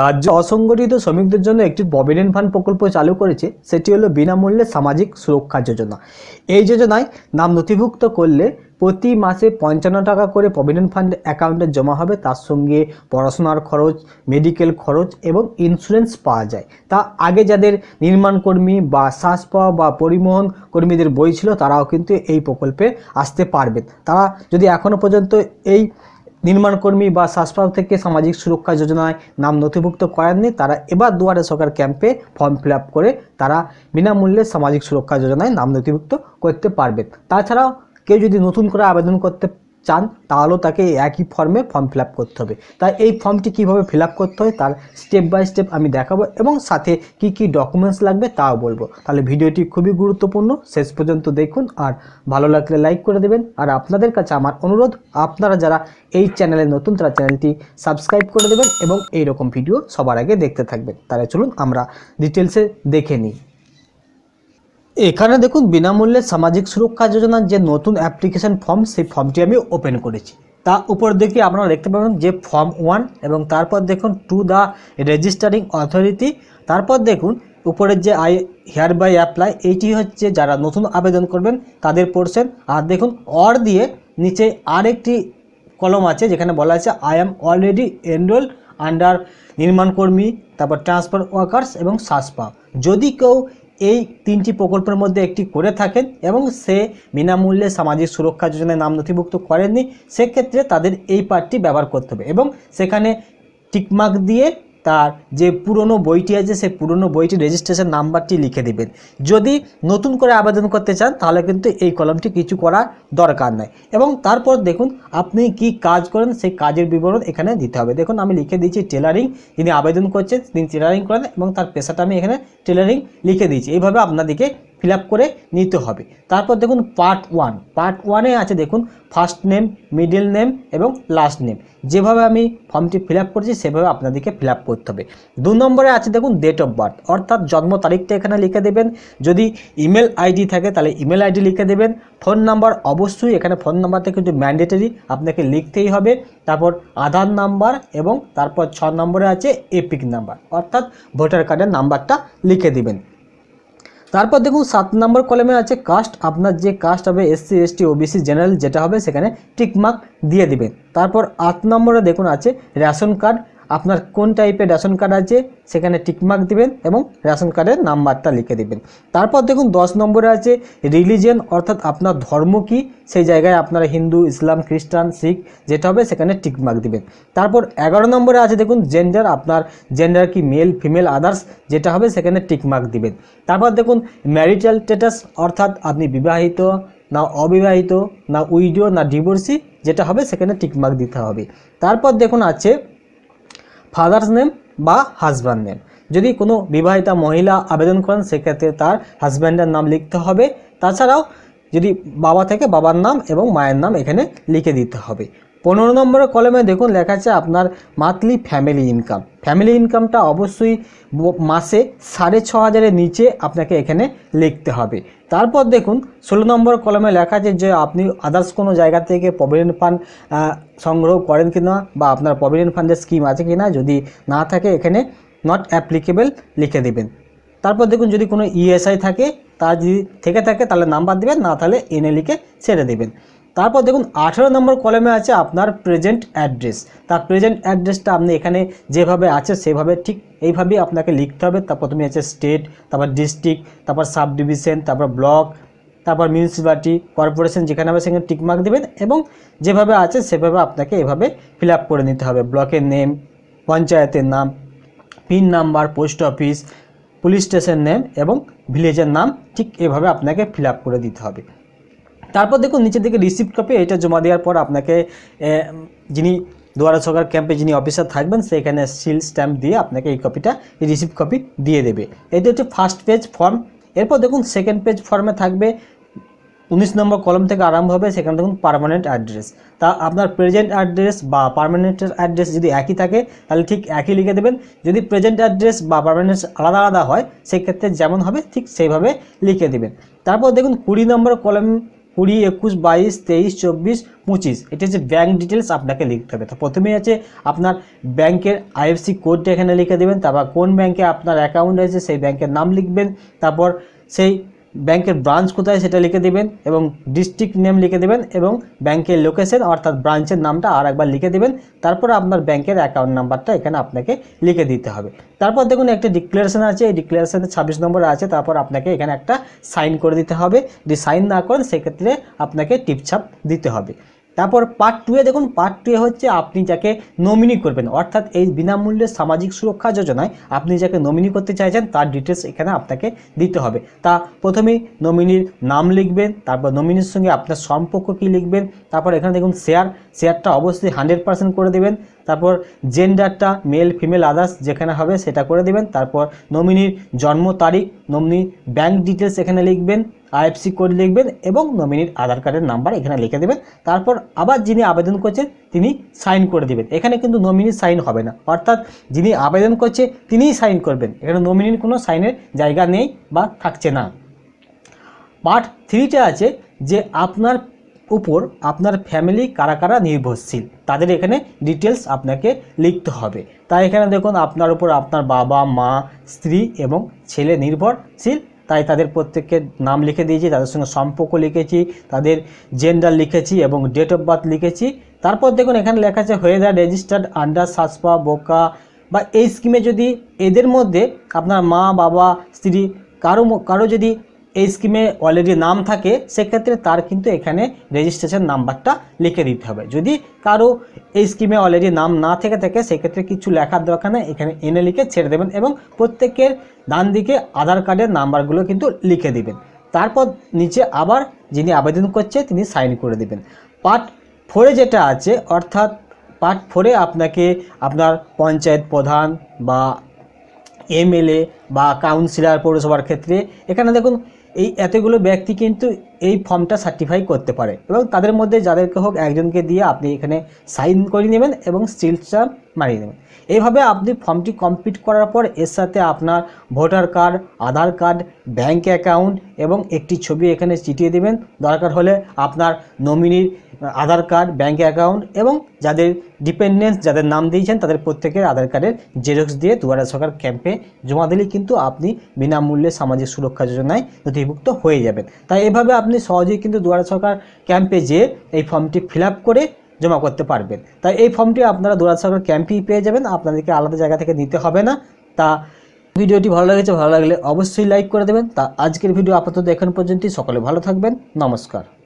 রাজ্য অসংগঠিত শ্রমিকদের জন্য একটি প্রভিডেন্ট ফান্ড প্রকল্প চালু করেছে সেটি হলো বিনামূল্যে সামাজিক সুরক্ষা যোজনা এই যোজনায় নাম নথিভুক্ত করলে প্রতি মাসে পঞ্চান্ন টাকা করে প্রভিডেন্ট ফান্ড অ্যাকাউন্টে জমা হবে তার সঙ্গে পড়াশোনার খরচ মেডিকেল খরচ এবং ইন্স্যুরেন্স পাওয়া যায় তা আগে যাদের নির্মাণ কর্মী বা শ্বাস পাওয়া বা পরিবহন কর্মীদের বই ছিল তারাও কিন্তু এই প্রকল্পে আসতে পারবেন তারা যদি এখনও পর্যন্ত এই নির্মাণকর্মী বা সাসপাব থেকে সামাজিক সুরক্ষা যোজনায় নাম নথিভুক্ত করেননি তারা এবার দুয়ারে সরকার ক্যাম্পে ফর্ম ফিল করে তারা বিনামূল্যে সামাজিক সুরক্ষা যোজনায় নাম নথিভুক্ত করতে পারবে তাছাড়াও কেউ যদি নতুন করে আবেদন করতে চান তাহলেও তাকে একই ফর্মে ফর্ম ফিল করতে হবে তাই এই ফর্মটি কিভাবে ফিল করতে হয় তার স্টেপ বাই স্টেপ আমি দেখাবো এবং সাথে কি কি ডকুমেন্টস লাগবে তাও বলবো তাহলে ভিডিওটি খুবই গুরুত্বপূর্ণ শেষ পর্যন্ত দেখুন আর ভালো লাগলে লাইক করে দেবেন আর আপনাদের কাছে আমার অনুরোধ আপনারা যারা এই চ্যানেলে নতুন তারা চ্যানেলটি সাবস্ক্রাইব করে দেবেন এবং এই রকম ভিডিও সবার আগে দেখতে থাকবেন তাহলে চলুন আমরা ডিটেলসে দেখে নিই এখানে দেখুন বিনামূল্যে সামাজিক সুরক্ষা যোজনার যে নতুন অ্যাপ্লিকেশন ফর্ম সেই ফর্মটি আমি ওপেন করেছি তা উপর দিকে আপনারা দেখতে পাবেন যে ফর্ম ওয়ান এবং তারপর দেখুন টু দ্য রেজিস্টারিং অথরিটি তারপর দেখুন উপরের যে আই হেয়ার বাই অ্যাপ্লাই এইটি হচ্ছে যারা নতুন আবেদন করবেন তাদের পড়ছেন আর দেখুন অর দিয়ে নিচে আরেকটি কলম আছে যেখানে বলা আছে I am already enrol under নির্মাণকর্মী তারপর ট্রান্সফার ওয়ার্কার্স এবং সাসপা যদি কেউ এই তিনটি প্রকল্পের মধ্যে একটি করে থাকেন এবং সে বিনামূল্যে সামাজিক সুরক্ষা যোজনায় নাম নথিভুক্ত করেননি সেক্ষেত্রে তাদের এই পার্টটি ব্যবহার করতে হবে এবং সেখানে টিকমার্ক দিয়ে তার যে পুরনো বইটি আছে সেই পুরনো বইটি রেজিস্ট্রেশন নাম্বারটি লিখে দেবেন যদি নতুন করে আবেদন করতে চান তাহলে কিন্তু এই কলমটি কিছু করার দরকার নাই এবং তারপর দেখুন আপনি কি কাজ করেন সেই কাজের বিবরণ এখানে দিতে হবে দেখুন আমি লিখে দিয়েছি টেলারিং যিনি আবেদন করছেন তিনি টেলারিং করেন এবং তার পেশাটা আমি এখানে টেলারিং লিখে দিয়েছি এইভাবে আপনাদেরকে ফিল করে নিতে হবে তারপর দেখুন পার্ট ওয়ান পার্ট ওয়ানে আছে দেখুন ফার্স্ট নেম মিডিল নেম এবং লাস্ট নেম যেভাবে আমি ফর্মটি ফিল করেছি সেভাবে আপনাদেরকে ফিল করতে হবে দু নম্বরে আছে দেখুন ডেট অফ বার্থ অর্থাৎ জন্ম তারিখটা এখানে লিখে দেবেন যদি ইমেল আইডি থাকে তাহলে ইমেল আইডি লিখে দেবেন ফোন নাম্বার অবশ্যই এখানে ফোন নাম্বারটা কিন্তু ম্যান্ডেটরি আপনাকে লিখতেই হবে তারপর আধার নাম্বার এবং তারপর ছ নম্বরে আছে এপিক নাম্বার অর্থাৎ ভোটার কার্ডের নাম্বারটা লিখে দেবেন তারপর দেখুন সাত নম্বর কলমে আছে কাস্ট আপনার যে কাস্ট হবে এসসি এসটি ওবিসি জেনারেল যেটা হবে সেখানে টিকমার্ক দিয়ে দিবেন তারপর আট নম্বরে দেখুন আছে রেশন কার্ড আপনার কোন টাইপের রেশন কার্ড আছে সেখানে টিকমার্ক দিবেন এবং রেশন কার্ডের নাম্বারটা লিখে দিবেন তারপর দেখুন দশ নম্বরে আছে রিলিজিয়ান অর্থাৎ আপনার ধর্ম কি সেই জায়গায় আপনারা হিন্দু ইসলাম খ্রিস্টান শিখ যেটা হবে সেখানে টিকমার্ক দিবেন তারপর এগারো নম্বরে আছে দেখুন জেন্ডার আপনার জেন্ডার কি মেল ফিমেল আদার্স যেটা হবে সেখানে টিকমার্ক দিবেন তারপর দেখুন ম্যারিটাল স্ট্যাটাস অর্থাৎ আপনি বিবাহিত না অবিবাহিত না উইডিও না ডিভোর্সি যেটা হবে সেখানে টিকমার্ক দিতে হবে তারপর দেখুন আছে ফাদার্স নেম বা হাজব্যান্ড নেম যদি কোনো বিবাহিতা মহিলা আবেদন করেন সেক্ষেত্রে তার হাজব্যান্ডের নাম লিখতে হবে তাছাড়াও যদি বাবা থেকে বাবার নাম এবং মায়ের নাম এখানে লিখে দিতে হবে পনেরো নম্বরের কলমে দেখুন লেখা আছে আপনার মান্থলি ফ্যামিলি ইনকাম ফ্যামিলি ইনকামটা অবশ্যই মাসে সাড়ে ছ হাজারের নিচে আপনাকে এখানে লিখতে হবে তারপর দেখুন ষোলো নম্বর কলমে লেখা আছে যে আপনি আদার্স কোনো জায়গা থেকে প্রভিডেন্ট ফান্ড সংগ্রহ করেন কি না বা আপনার প্রভিডেন্ট ফান্ডের স্কিম আছে কি না যদি না থাকে এখানে নট অ্যাপ্লিকেবল লিখে দেবেন তারপর দেখুন যদি কোনো ইএসআই e থাকে তার যদি থেকে থাকে তাহলে নাম্বার দেবেন না তাহলে এনে লিখে ছেড়ে দেবেন তারপর দেখুন আঠেরো নম্বর কলমে আছে আপনার প্রেজেন্ট অ্যাড্রেস তার প্রেজেন্ট অ্যাড্রেসটা আপনি এখানে যেভাবে আছে সেভাবে ঠিক এইভাবেই আপনাকে লিখতে হবে তার প্রথমে আছে স্টেট তারপর ডিস্ট্রিক্ট তারপর সাব ডিভিশন তারপর ব্লক তারপর মিউনিসিপ্যালিটি কর্পোরেশন যেখানে হবে সেখানে টিকমার্ক দেবেন এবং যেভাবে আছে সেভাবে আপনাকে এভাবে ফিল করে নিতে হবে ব্লকের নেম পঞ্চায়েতের নাম pin number post office police station name এবং ভিলেজের নাম ঠিক এভাবে আপনাকে ফিল করে দিতে হবে তারপর দেখুন নিচের দিকে রিসিপ্ট কপি এটা জমা দেওয়ার পর আপনাকে যিনি দুয়ারা সরকার ক্যাম্পে যিনি অফিসার থাকবেন সেখানে সিল স্ট্যাম্প দিয়ে আপনাকে এই কপিটা এই রিসিপ্ট কপি দিয়ে দেবে এটা হচ্ছে ফার্স্ট পেজ ফর্ম এরপর দেখুন সেকেন্ড পেজ ফর্মে থাকবে উনিশ নম্বর কলম থেকে আরম্ভ হবে সেখানে দেখুন পারমানেন্ট অ্যাড্রেস তা আপনার প্রেজেন্ট অ্যাড্রেস বা পারমানেন্টের অ্যাড্রেস যদি একই থাকে তাহলে ঠিক একই লিখে দেবেন যদি প্রেজেন্ট অ্যাড্রেস বা পারমানেন্ট আলাদা আলাদা হয় সেক্ষেত্রে যেমন হবে ঠিক সেইভাবে লিখে দেবেন তারপর দেখুন কুড়ি নম্বর কলম কুড়ি একুশ বাইশ তেইশ চব্বিশ পঁচিশ এটা হচ্ছে ব্যাঙ্ক ডিটেলস আপনাকে লিখতে হবে তো প্রথমেই আছে আপনার ব্যাংকের আইএফসি কোডটা এখানে লিখে দেবেন তারপর কোন ব্যাংকে আপনার অ্যাকাউন্ট আছে সেই ব্যাংকের নাম লিখবেন তারপর সেই ব্যাংকের ব্রাঞ্চ কোথায় সেটা লিখে দেবেন এবং ডিস্ট্রিক্ট নেম লিখে দেবেন এবং ব্যাংকের লোকেশন অর্থাৎ ব্রাঞ্চের নামটা আর একবার লিখে দেবেন তারপর আপনার ব্যাংকের অ্যাকাউন্ট নাম্বারটা এখানে আপনাকে লিখে দিতে হবে তারপর দেখুন একটা ডিক্লারেশন আছে এই ডিক্লারেশানে ছাব্বিশ নম্বর আছে তারপর আপনাকে এখানে একটা সাইন করে দিতে হবে যদি সাইন না করেন সেক্ষেত্রে আপনাকে টিপছাপ দিতে হবে তারপর পার্ট টুয়ে দেখুন পার্ট টুয়ে হচ্ছে আপনি যাকে নমিনি করবেন অর্থাৎ এই বিনামূল্যে সামাজিক সুরক্ষা যোজনায় আপনি যাকে নমিনি করতে চাইছেন তার ডিটেলস এখানে আপনাকে দিতে হবে তা প্রথমেই নমিনির নাম লিখবেন তারপর নমিনির সঙ্গে আপনার সম্পর্ক কি লিখবেন তারপর এখানে দেখুন শেয়ার শেয়ারটা অবশ্যই হান্ড্রেড পার্সেন্ট করে দেবেন তারপর জেন্ডারটা মেল ফিমেল আদার্স যেখানে হবে সেটা করে দেবেন তারপর নমিনির জন্ম তারিখ নমিনি ব্যাংক ডিটেলস এখানে লিখবেন আইএফসি কোড লিখবেন এবং নমিনির আধার কার্ডের নাম্বার এখানে লিখে দেবেন তারপর আবার যিনি আবেদন করছেন তিনি সাইন করে দেবেন এখানে কিন্তু নমিনির সাইন হবে না অর্থাৎ যিনি আবেদন করছে তিনিই সাইন করবেন এখানে নমিনির কোনো সাইনের জায়গা নেই বা থাকছে না পার্ট থ্রিটা আছে যে আপনার উপর আপনার ফ্যামিলি কারা কারা নির্ভরশীল তাদের এখানে ডিটেলস আপনাকে লিখতে হবে তাই এখানে দেখুন আপনার উপর আপনার বাবা মা স্ত্রী এবং ছেলে নির্ভরশীল তাই তাদের প্রত্যেককে নাম লিখে দিয়েছি তাদের সঙ্গে সম্পর্ক লিখেছি তাদের জেন্ডার লিখেছি এবং ডেট অফ বার্থ লিখেছি তারপর দেখুন এখানে লেখা আছে হয়েদার রেজিস্টার্ড আন্ডার সাসপা বোকা বা এই স্কিমে যদি এদের মধ্যে আপনার মা বাবা স্ত্রী কারো কারো যদি এই স্কিমে অলরেডি নাম থাকে সেক্ষেত্রে তার কিন্তু এখানে রেজিস্ট্রেশন নাম্বারটা লিখে দিতে হবে যদি কারো এই স্কিমে অলরেডি নাম না থেকে থাকে সেক্ষেত্রে কিছু লেখার দরকার নেই এখানে এনে লিখে ছেড়ে দেবেন এবং প্রত্যেকের ডান দিকে আধার কার্ডের নাম্বারগুলো কিন্তু লিখে দিবেন তারপর নিচে আবার যিনি আবেদন করছে তিনি সাইন করে দেবেন পার্ট ফোরে যেটা আছে অর্থাৎ পার্ট ফোরে আপনাকে আপনার পঞ্চায়েত প্রধান বা এমএলএ বা কাউন্সিলর পৌরসভার ক্ষেত্রে এখানে দেখুন এই এতগুলো ব্যক্তি কিন্তু এই ফর্মটা সার্টিফাই করতে পারে এবং তাদের মধ্যে যাদেরকে হোক একজনকে দিয়ে আপনি এখানে সাইন করে নেবেন এবং সিলটা মারিয়ে নেবেন এইভাবে আপনি ফর্মটি কমপ্লিট করার পর এর সাথে আপনার voter card Aadhaar card bank account এবং একটি ছবি এখানে চিটিয়ে দেবেন দরকার হলে আপনার নমিনির আধার কার্ড ব্যাঙ্ক অ্যাকাউন্ট এবং যাদের ডিপেন্ডেন্স যাদের নাম দিয়েছেন তাদের প্রত্যেকের আধার কার্ডের জেরক্স দিয়ে দুয়ারা সরকার ক্যাম্পে জমা দিলে কিন্তু আপনি বিনামূল্যে সামাজিক সুরক্ষা যোজনায় নথিভুক্ত হয়ে যাবেন তাই এভাবে আপনি সহজেই কিন্তু দুয়ারা সরকার ক্যাম্পে যেয়ে এই ফর্মটি ফিল করে জমা করতে পারবেন তাই এই ফর্মটি আপনারা দুয়ারা সরকার ক্যাম্পেই পেয়ে যাবেন আপনাদেরকে আলাদা জায়গা থেকে নিতে হবে না তা ভিডিওটি ভালো লেগেছে ভালো লাগলে অবশ্যই লাইক করে দেবেন তা আজকের ভিডিও আপাতত এখন পর্যন্তই সকলে ভালো থাকবেন নমস্কার